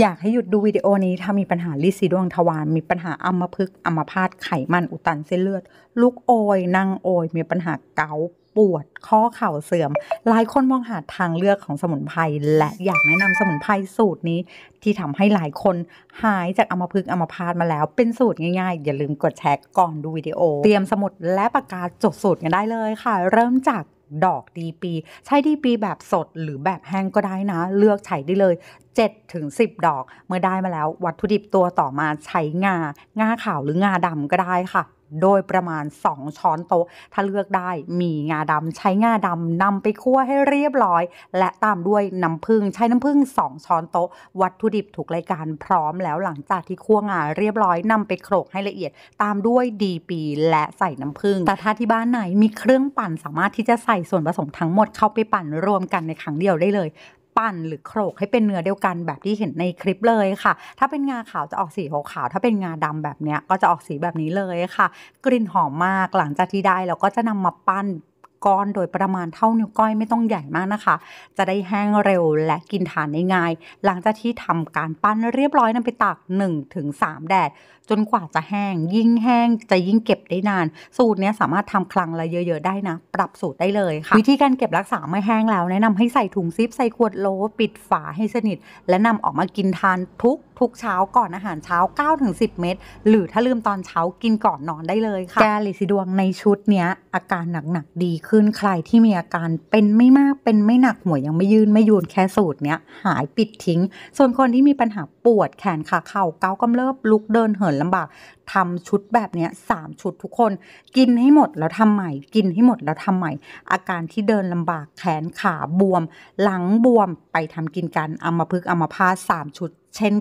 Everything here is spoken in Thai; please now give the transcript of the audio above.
อยากให้หยุดดูวิดีโอนี้ ถ้ามีปัญหาลิซีดวงทวาร มีปัญหาอัมพฤกษ์อัมพาตไขมันอุดตันเส้นเลือดลุกโอยนั่งโอย มีปัญหาเกาปวด ข้อเข่าเสื่อมหลายคนมองหาทางเลือกของสมุนไพรและอยากแนะนำสมุนไพรสูตรนี้ ที่ทำให้หลายคนหายจากอัมพฤกษ์อัมพาตมาแล้วเป็นสูตรง่ายๆ อย่าลืมกดแชร์ก่อนดูวิดีโอ เตรียมสมุดและปากกาจดสูตรกันได้เลยค่ะ เริ่มจากดอกดีปี ใช้ดีปีแบบสดหรือแบบแห้งก็ได้นะ เลือกใช้ได้เลย7ถึง10ดอกเมื่อได้มาแล้ว วัตถุดิบตัวต่อมาใช้งา งาขาวหรืองาดำก็ได้ค่ะ โดยประมาณ 2 ช้อนโต๊ะ ถ้าเลือกได้มีงาดำใช้งาดำนำไปคั่วให้เรียบร้อย และตามด้วยน้ำผึ้งใช้น้ำผึ้ง2 ช้อนโต๊ะ วัตถุดิบถูกรายการพร้อมแล้วหลังจากที่คั่วงาเรียบร้อยนำไปโขลกให้ละเอียดตามด้วยดีปี และใส่น้ำผึ้งแต่ถ้าที่บ้านไหน มีเครื่องปั่นสามารถที่จะใส่ส่วนผสมทั้งหมดเข้าไปปั่นรวมกันในครั้งเดียวได้เลยปั่นหรือโขลกให้เป็นเนื้อเดียวกันแบบที่เห็นในคลิปเลยค่ะ ถ้าเป็นงาขาวจะออกสีขาวๆถ้าเป็นงาดำแบบนี้ก็จะออกสีแบบนี้เลยค่ะ กลิ่นหอมมาก หลังจากที่ได้เราก็จะนำมาปั้นก้อนโดยประมาณเท่านิ้วก้อยไม่ต้องใหญ่มากนะคะ จะได้แห้งเร็วและกินทานได้ง่าย หลังจากที่ทำการปั้นเรียบร้อยนำไปตาก1-3 แดด จนกว่าจะแห้ง ยิ่งแห้งจะยิ่งเก็บได้นาน สูตรนี้สามารถทำครั้งละเยอะๆได้นะ ปรับสูตรได้เลยค่ะ วิธีการเก็บรักษาไม่แห้งแล้ว แนะนำให้ใส่ถุงซิป ใส่ขวดโลปิดฝาให้สนิทและนำออกมากินทานทุกทุกเช้าก่อนอาหารเช้า 9-10 เม็ด หรือถ้าลืมตอนเช้ากินก่อนนอนได้เลยค่ะ แกลิซิดวงในชุดเนี้ย อาการหนักๆดีขึ้น ใครที่มีอาการเป็นไม่มาก เป็นไม่หนักหัวยังไม่ยืน ไม่ยูนแค่สูตรเนี้ยหายปิดทิ้ง ส่วนคนที่มีปัญหาปวดแขนขาเข่าเกากำเริบลุกเดินเหินลำบากทำชุดแบบนี้สามชุดทุกคน กินให้หมดแล้วทำใหม่กินให้หมดแล้วทำใหม่ อาการที่เดินลำบากแขนขาบวมหลังบวมไปทำกินกันเอามาพึกเอามาพาสามชุดเช่น